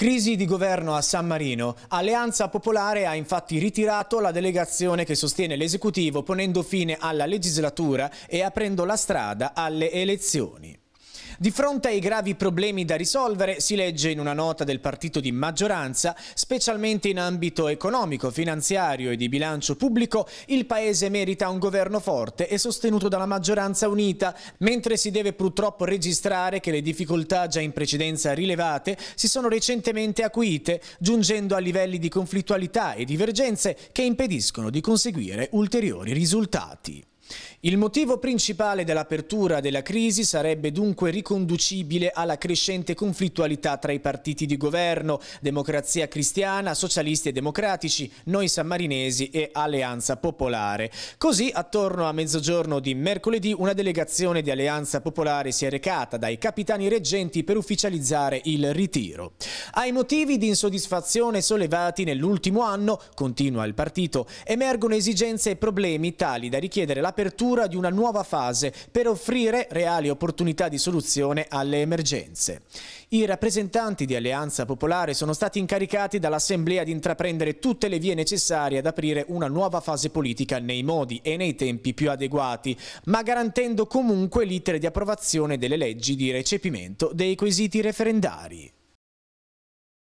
Crisi di governo a San Marino. Alleanza Popolare ha infatti ritirato la delegazione che sostiene l'esecutivo ponendo fine alla legislatura e aprendo la strada alle elezioni. Di fronte ai gravi problemi da risolvere, si legge in una nota del partito di maggioranza, specialmente in ambito economico, finanziario e di bilancio pubblico, il Paese merita un governo forte e sostenuto dalla maggioranza unita, mentre si deve purtroppo registrare che le difficoltà già in precedenza rilevate si sono recentemente acuite, giungendo a livelli di conflittualità e divergenze che impediscono di conseguire ulteriori risultati. Il motivo principale dell'apertura della crisi sarebbe dunque riconducibile alla crescente conflittualità tra i partiti di governo, Democrazia Cristiana, Socialisti e Democratici, Noi Sammarinesi e Alleanza Popolare. Così, attorno a mezzogiorno di mercoledì, una delegazione di Alleanza Popolare si è recata dai capitani reggenti per ufficializzare il ritiro. Ai motivi di insoddisfazione sollevati nell'ultimo anno, continua il partito, emergono esigenze e problemi tali da richiedere l'apertura di una nuova fase per offrire reali opportunità di soluzione alle emergenze. I rappresentanti di Alleanza Popolare sono stati incaricati dall'Assemblea di intraprendere tutte le vie necessarie ad aprire una nuova fase politica nei modi e nei tempi più adeguati, ma garantendo comunque l'itere di approvazione delle leggi di recepimento dei quesiti referendari.